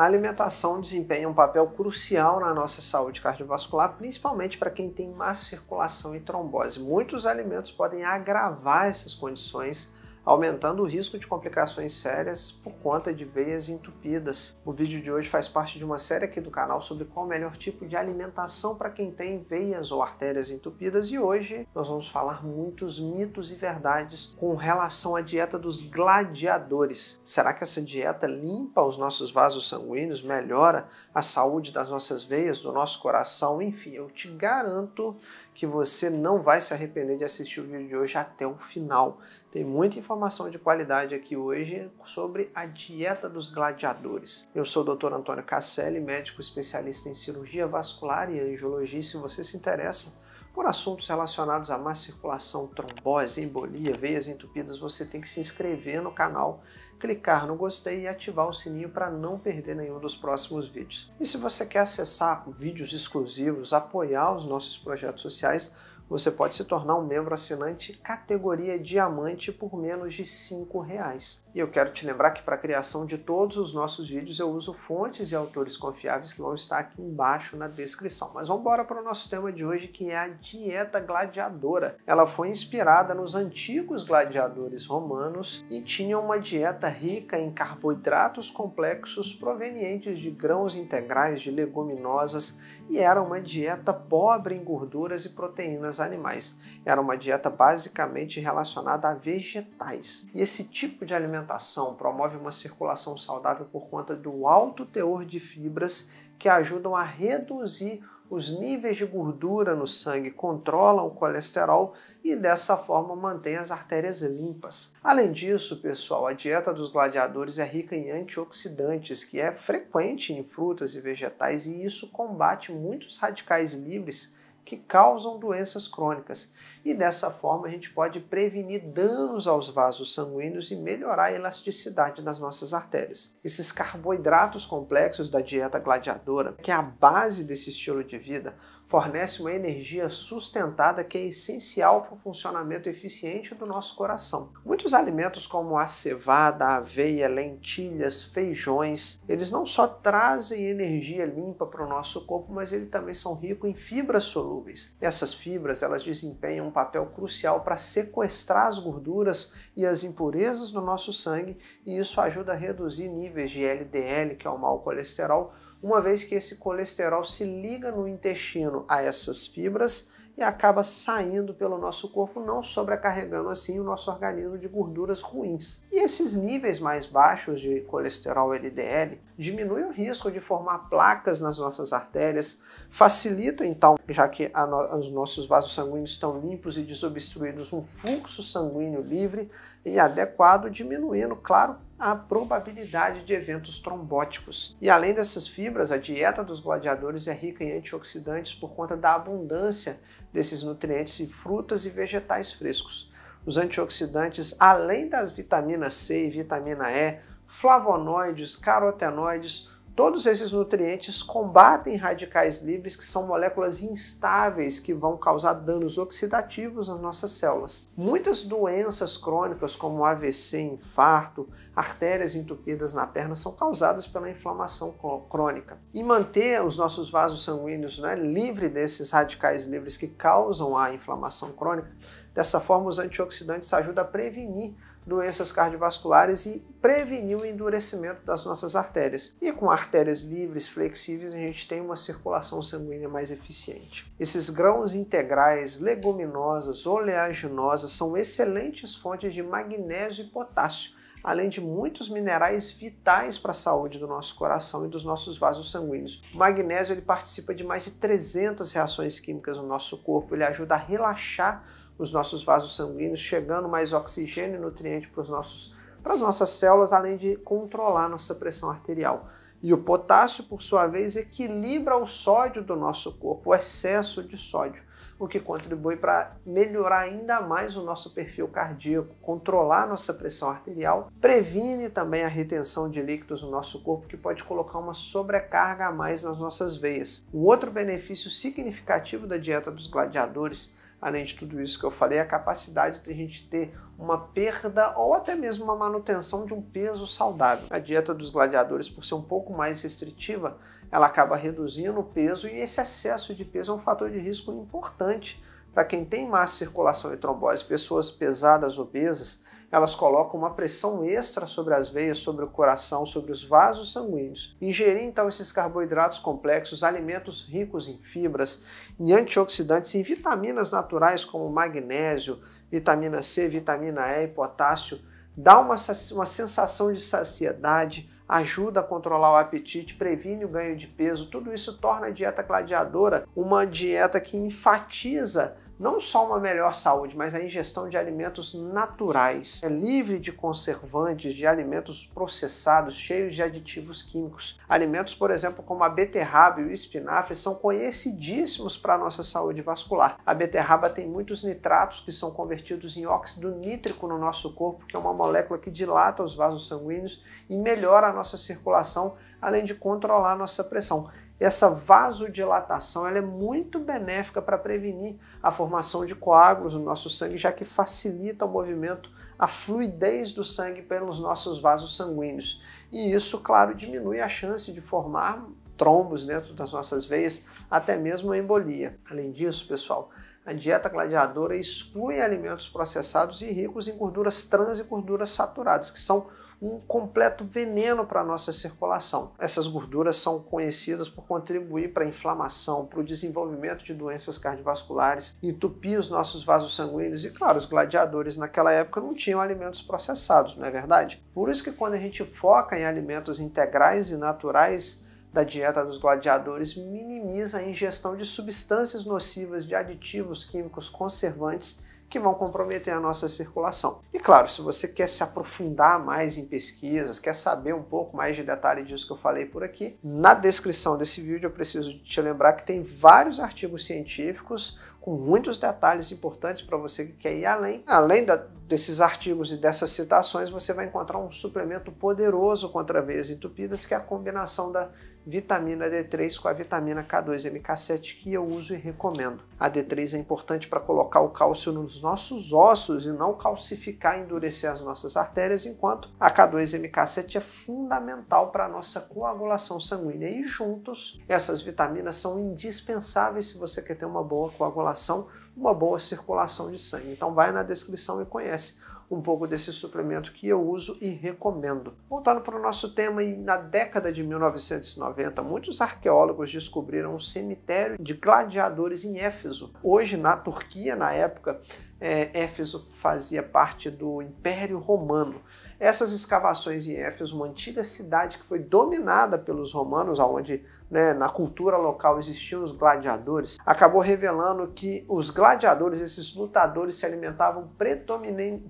a alimentação desempenha um papel crucial na nossa saúde cardiovascular, principalmente para quem tem má circulação e trombose. Muitos alimentos podem agravar essas condições aumentando o risco de complicações sérias por conta de veias entupidas. O vídeo de hoje faz parte de uma série aqui do canal sobre qual o melhor tipo de alimentação para quem tem veias ou artérias entupidas e hoje nós vamos falar muitos mitos e verdades com relação à dieta dos gladiadores. Será que essa dieta limpa os nossos vasos sanguíneos, melhora a saúde das nossas veias, do nosso coração? Enfim, eu te garanto que você não vai se arrepender de assistir o vídeo de hoje até o final. Tem muita informação de qualidade aqui hoje sobre a dieta dos gladiadores. Eu sou o Dr. Antônio Casselli, médico especialista em cirurgia vascular e angiologia. se você se interessa por assuntos relacionados à má circulação, trombose, embolia, veias entupidas, você tem que se inscrever no canal, clicar no gostei e ativar o sininho para não perder nenhum dos próximos vídeos. E se você quer acessar vídeos exclusivos, apoiar os nossos projetos sociais, você pode se tornar um membro assinante categoria diamante por menos de R$ reais. E eu quero te lembrar que para a criação de todos os nossos vídeos eu uso fontes e autores confiáveis que vão estar aqui embaixo na descrição. Mas vamos embora para o nosso tema de hoje que é a dieta gladiadora. Ela foi inspirada nos antigos gladiadores romanos e tinha uma dieta rica em carboidratos complexos provenientes de grãos integrais, de leguminosas e era uma dieta pobre em gorduras e proteínas animais. Era uma dieta basicamente relacionada a vegetais. E esse tipo de alimentação promove uma circulação saudável por conta do alto teor de fibras que ajudam a reduzir os níveis de gordura no sangue controlam o colesterol e dessa forma mantém as artérias limpas. Além disso, pessoal, a dieta dos gladiadores é rica em antioxidantes, que é frequente em frutas e vegetais, e isso combate muitos radicais livres que causam doenças crônicas. E dessa forma a gente pode prevenir danos aos vasos sanguíneos e melhorar a elasticidade das nossas artérias. Esses carboidratos complexos da dieta gladiadora, que é a base desse estilo de vida, fornece uma energia sustentada que é essencial para o funcionamento eficiente do nosso coração. Muitos alimentos como a cevada, a aveia, lentilhas, feijões, eles não só trazem energia limpa para o nosso corpo, mas eles também são ricos em fibras solúveis. Essas fibras, elas desempenham um papel crucial para sequestrar as gorduras e as impurezas do nosso sangue, e isso ajuda a reduzir níveis de LDL, que é o mau colesterol, uma vez que esse colesterol se liga no intestino a essas fibras e acaba saindo pelo nosso corpo, não sobrecarregando assim o nosso organismo de gorduras ruins. E esses níveis mais baixos de colesterol LDL diminuem o risco de formar placas nas nossas artérias, facilita então, já que no os nossos vasos sanguíneos estão limpos e desobstruídos, um fluxo sanguíneo livre e adequado, diminuindo, claro, a probabilidade de eventos trombóticos. E além dessas fibras, a dieta dos gladiadores é rica em antioxidantes por conta da abundância desses nutrientes em frutas e vegetais frescos. Os antioxidantes, além das vitaminas C e vitamina E, flavonoides, carotenoides, Todos esses nutrientes combatem radicais livres, que são moléculas instáveis que vão causar danos oxidativos nas nossas células. Muitas doenças crônicas, como AVC, infarto, artérias entupidas na perna, são causadas pela inflamação crônica. E manter os nossos vasos sanguíneos né, livre desses radicais livres que causam a inflamação crônica, dessa forma, os antioxidantes ajudam a prevenir doenças cardiovasculares e prevenir o endurecimento das nossas artérias. E com artérias livres, flexíveis, a gente tem uma circulação sanguínea mais eficiente. Esses grãos integrais, leguminosas, oleaginosas são excelentes fontes de magnésio e potássio além de muitos minerais vitais para a saúde do nosso coração e dos nossos vasos sanguíneos. O magnésio ele participa de mais de 300 reações químicas no nosso corpo, ele ajuda a relaxar os nossos vasos sanguíneos, chegando mais oxigênio e nutriente para os nossos para as nossas células, além de controlar nossa pressão arterial. E o potássio, por sua vez, equilibra o sódio do nosso corpo, o excesso de sódio o que contribui para melhorar ainda mais o nosso perfil cardíaco, controlar nossa pressão arterial, previne também a retenção de líquidos no nosso corpo, que pode colocar uma sobrecarga a mais nas nossas veias. Um outro benefício significativo da dieta dos gladiadores além de tudo isso que eu falei, a capacidade de a gente ter uma perda ou até mesmo uma manutenção de um peso saudável. A dieta dos gladiadores, por ser um pouco mais restritiva, ela acaba reduzindo o peso e esse excesso de peso é um fator de risco importante para quem tem má circulação e trombose. Pessoas pesadas, obesas, elas colocam uma pressão extra sobre as veias, sobre o coração, sobre os vasos sanguíneos. Ingerir então esses carboidratos complexos, alimentos ricos em fibras, em antioxidantes e vitaminas naturais como magnésio, vitamina C, vitamina E e potássio, dá uma, uma sensação de saciedade, ajuda a controlar o apetite, previne o ganho de peso. Tudo isso torna a dieta gladiadora uma dieta que enfatiza não só uma melhor saúde, mas a ingestão de alimentos naturais, é livre de conservantes, de alimentos processados, cheios de aditivos químicos. Alimentos, por exemplo, como a beterraba e o espinafre são conhecidíssimos para a nossa saúde vascular. A beterraba tem muitos nitratos que são convertidos em óxido nítrico no nosso corpo, que é uma molécula que dilata os vasos sanguíneos e melhora a nossa circulação, além de controlar a nossa pressão essa vasodilatação ela é muito benéfica para prevenir a formação de coágulos no nosso sangue, já que facilita o movimento, a fluidez do sangue pelos nossos vasos sanguíneos. E isso, claro, diminui a chance de formar trombos dentro das nossas veias, até mesmo embolia. Além disso, pessoal, a dieta gladiadora exclui alimentos processados e ricos em gorduras trans e gorduras saturadas, que são um completo veneno para a nossa circulação. Essas gorduras são conhecidas por contribuir para a inflamação, para o desenvolvimento de doenças cardiovasculares, entupir os nossos vasos sanguíneos e, claro, os gladiadores naquela época não tinham alimentos processados, não é verdade? Por isso que quando a gente foca em alimentos integrais e naturais, da dieta dos gladiadores minimiza a ingestão de substâncias nocivas de aditivos químicos conservantes que vão comprometer a nossa circulação. E claro, se você quer se aprofundar mais em pesquisas, quer saber um pouco mais de detalhe disso que eu falei por aqui, na descrição desse vídeo eu preciso te lembrar que tem vários artigos científicos com muitos detalhes importantes para você que quer ir além. Além da, desses artigos e dessas citações, você vai encontrar um suplemento poderoso contra veias entupidas, que é a combinação da vitamina D3 com a vitamina K2MK7 que eu uso e recomendo. A D3 é importante para colocar o cálcio nos nossos ossos e não calcificar e endurecer as nossas artérias, enquanto a K2MK7 é fundamental para a nossa coagulação sanguínea. E juntos, essas vitaminas são indispensáveis se você quer ter uma boa coagulação, uma boa circulação de sangue. Então vai na descrição e conhece um pouco desse suplemento que eu uso e recomendo. Voltando para o nosso tema, na década de 1990, muitos arqueólogos descobriram um cemitério de gladiadores em Éfeso. Hoje, na Turquia, na época, é, Éfeso fazia parte do Império Romano. Essas escavações em Éfeso, uma antiga cidade que foi dominada pelos romanos, onde né, na cultura local existiam os gladiadores, acabou revelando que os gladiadores, esses lutadores, se alimentavam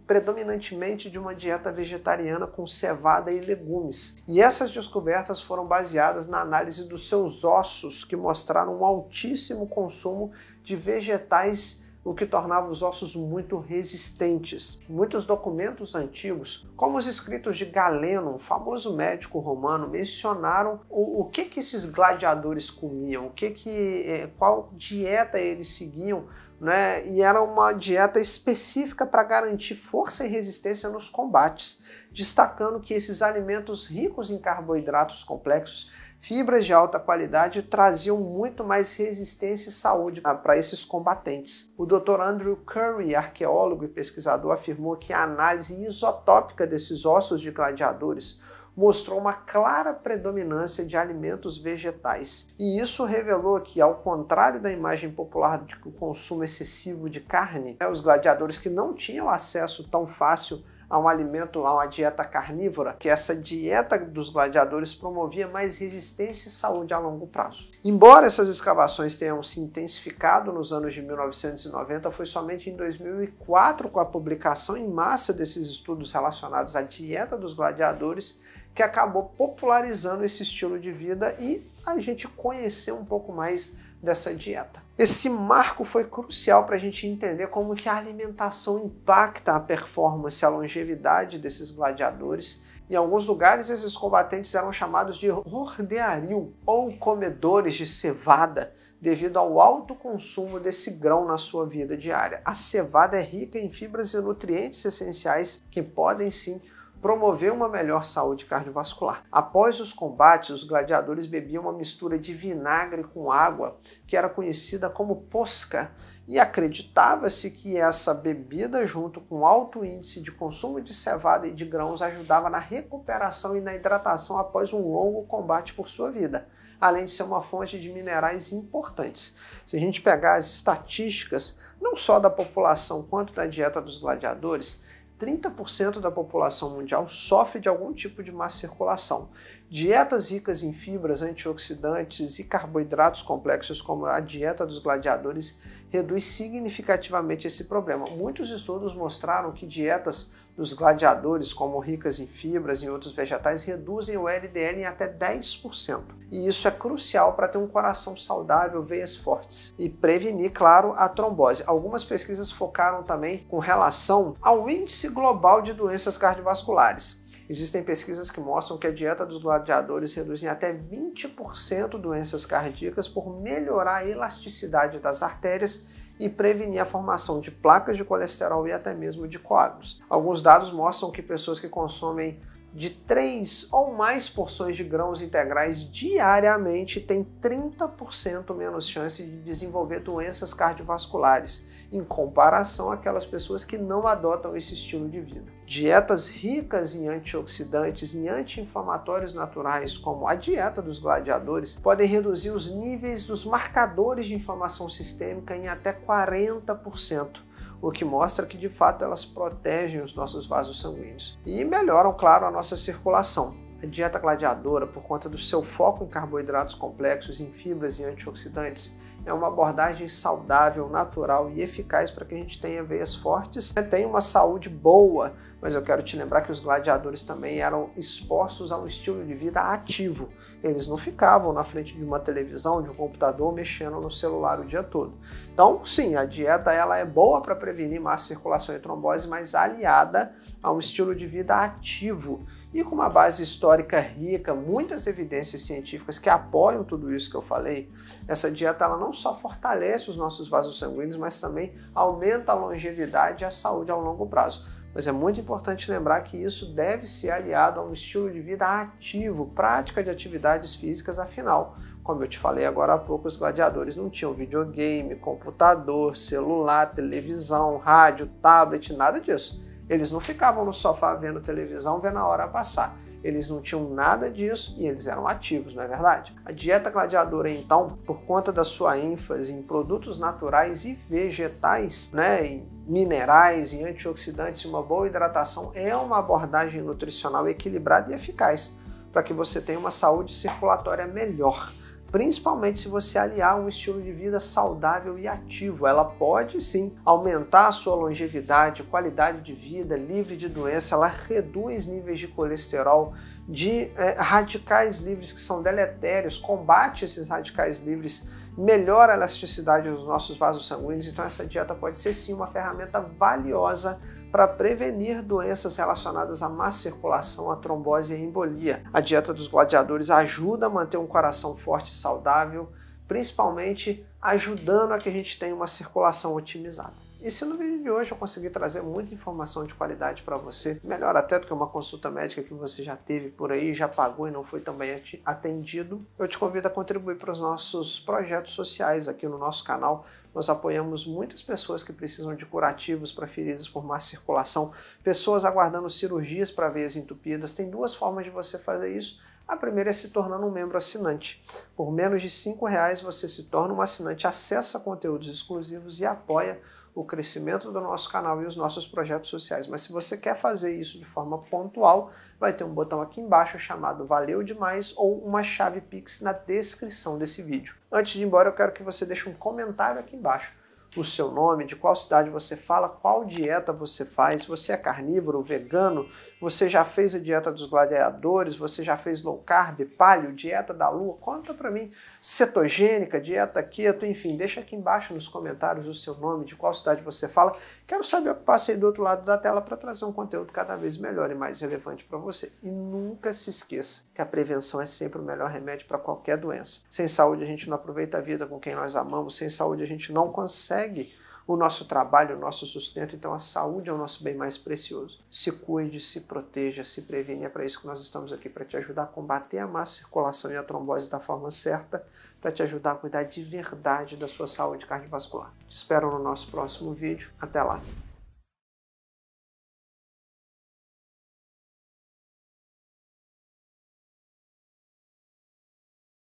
predominantemente de uma dieta vegetariana com cevada e legumes. E essas descobertas foram baseadas na análise dos seus ossos, que mostraram um altíssimo consumo de vegetais o que tornava os ossos muito resistentes. Muitos documentos antigos, como os escritos de Galeno, um famoso médico romano, mencionaram o, o que, que esses gladiadores comiam, o que que, é, qual dieta eles seguiam né? E era uma dieta específica para garantir força e resistência nos combates, destacando que esses alimentos ricos em carboidratos complexos Fibras de alta qualidade traziam muito mais resistência e saúde para esses combatentes. O Dr. Andrew Curry, arqueólogo e pesquisador, afirmou que a análise isotópica desses ossos de gladiadores mostrou uma clara predominância de alimentos vegetais. E isso revelou que, ao contrário da imagem popular de que o consumo excessivo de carne, né, os gladiadores que não tinham acesso tão fácil a um alimento, a uma dieta carnívora, que essa dieta dos gladiadores promovia mais resistência e saúde a longo prazo. Embora essas escavações tenham se intensificado nos anos de 1990, foi somente em 2004, com a publicação em massa desses estudos relacionados à dieta dos gladiadores, que acabou popularizando esse estilo de vida e a gente conhecer um pouco mais dessa dieta. Esse marco foi crucial para a gente entender como que a alimentação impacta a performance, a longevidade desses gladiadores. Em alguns lugares, esses combatentes eram chamados de hordearil ou comedores de cevada, devido ao alto consumo desse grão na sua vida diária. A cevada é rica em fibras e nutrientes essenciais que podem sim promover uma melhor saúde cardiovascular. Após os combates, os gladiadores bebiam uma mistura de vinagre com água, que era conhecida como posca, e acreditava-se que essa bebida, junto com alto índice de consumo de cevada e de grãos, ajudava na recuperação e na hidratação após um longo combate por sua vida, além de ser uma fonte de minerais importantes. Se a gente pegar as estatísticas, não só da população quanto da dieta dos gladiadores, 30% da população mundial sofre de algum tipo de má circulação. Dietas ricas em fibras, antioxidantes e carboidratos complexos, como a dieta dos gladiadores, reduz significativamente esse problema. Muitos estudos mostraram que dietas dos gladiadores, como ricas em fibras e outros vegetais, reduzem o LDL em até 10%. E isso é crucial para ter um coração saudável, veias fortes e prevenir, claro, a trombose. Algumas pesquisas focaram também com relação ao índice global de doenças cardiovasculares. Existem pesquisas que mostram que a dieta dos gladiadores reduz em até 20% doenças cardíacas por melhorar a elasticidade das artérias e prevenir a formação de placas de colesterol e até mesmo de coágulos. Alguns dados mostram que pessoas que consomem de 3 ou mais porções de grãos integrais diariamente tem 30% menos chance de desenvolver doenças cardiovasculares, em comparação àquelas pessoas que não adotam esse estilo de vida. Dietas ricas em antioxidantes e anti-inflamatórios naturais, como a dieta dos gladiadores, podem reduzir os níveis dos marcadores de inflamação sistêmica em até 40% o que mostra que de fato elas protegem os nossos vasos sanguíneos e melhoram, claro, a nossa circulação. A dieta gladiadora, por conta do seu foco em carboidratos complexos, em fibras e antioxidantes, é uma abordagem saudável, natural e eficaz para que a gente tenha veias fortes, né, tenha uma saúde boa mas eu quero te lembrar que os gladiadores também eram expostos a um estilo de vida ativo. Eles não ficavam na frente de uma televisão, de um computador, mexendo no celular o dia todo. Então, sim, a dieta ela é boa para prevenir má circulação e trombose, mas aliada a um estilo de vida ativo e com uma base histórica rica, muitas evidências científicas que apoiam tudo isso que eu falei, essa dieta ela não só fortalece os nossos vasos sanguíneos, mas também aumenta a longevidade e a saúde ao longo prazo. Mas é muito importante lembrar que isso deve ser aliado a um estilo de vida ativo, prática de atividades físicas, afinal, como eu te falei agora há pouco, os gladiadores não tinham videogame, computador, celular, televisão, rádio, tablet, nada disso. Eles não ficavam no sofá vendo televisão, vendo a hora passar. Eles não tinham nada disso e eles eram ativos, não é verdade? A dieta gladiadora, então, por conta da sua ênfase em produtos naturais e vegetais, né, minerais e antioxidantes e uma boa hidratação é uma abordagem nutricional equilibrada e eficaz para que você tenha uma saúde circulatória melhor. Principalmente se você aliar um estilo de vida saudável e ativo, ela pode sim aumentar a sua longevidade, qualidade de vida, livre de doença, ela reduz níveis de colesterol, de é, radicais livres que são deletérios, combate esses radicais livres melhora a elasticidade dos nossos vasos sanguíneos, então essa dieta pode ser sim uma ferramenta valiosa para prevenir doenças relacionadas à má circulação, à trombose e à embolia. A dieta dos gladiadores ajuda a manter um coração forte e saudável, principalmente ajudando a que a gente tenha uma circulação otimizada. E se no vídeo de hoje eu conseguir trazer muita informação de qualidade para você, melhor até do que uma consulta médica que você já teve por aí, já pagou e não foi também atendido, eu te convido a contribuir para os nossos projetos sociais aqui no nosso canal. Nós apoiamos muitas pessoas que precisam de curativos para feridas por má circulação, pessoas aguardando cirurgias para veias entupidas. Tem duas formas de você fazer isso. A primeira é se tornando um membro assinante. Por menos de R$ reais você se torna um assinante, acessa conteúdos exclusivos e apoia o crescimento do nosso canal e os nossos projetos sociais. Mas se você quer fazer isso de forma pontual, vai ter um botão aqui embaixo chamado Valeu Demais ou uma chave Pix na descrição desse vídeo. Antes de ir embora, eu quero que você deixe um comentário aqui embaixo o seu nome, de qual cidade você fala, qual dieta você faz, se você é carnívoro, vegano, você já fez a dieta dos gladiadores, você já fez low carb, paleo, dieta da lua, conta para mim, cetogênica, dieta keto, enfim, deixa aqui embaixo nos comentários o seu nome, de qual cidade você fala. Quero saber o que passei do outro lado da tela para trazer um conteúdo cada vez melhor e mais relevante para você. E nunca se esqueça que a prevenção é sempre o melhor remédio para qualquer doença. Sem saúde a gente não aproveita a vida com quem nós amamos, sem saúde a gente não consegue consegue o nosso trabalho, o nosso sustento. Então, a saúde é o nosso bem mais precioso. Se cuide, se proteja, se prevenha. É para isso que nós estamos aqui, para te ajudar a combater a má circulação e a trombose da forma certa, para te ajudar a cuidar de verdade da sua saúde cardiovascular. Te espero no nosso próximo vídeo. Até lá!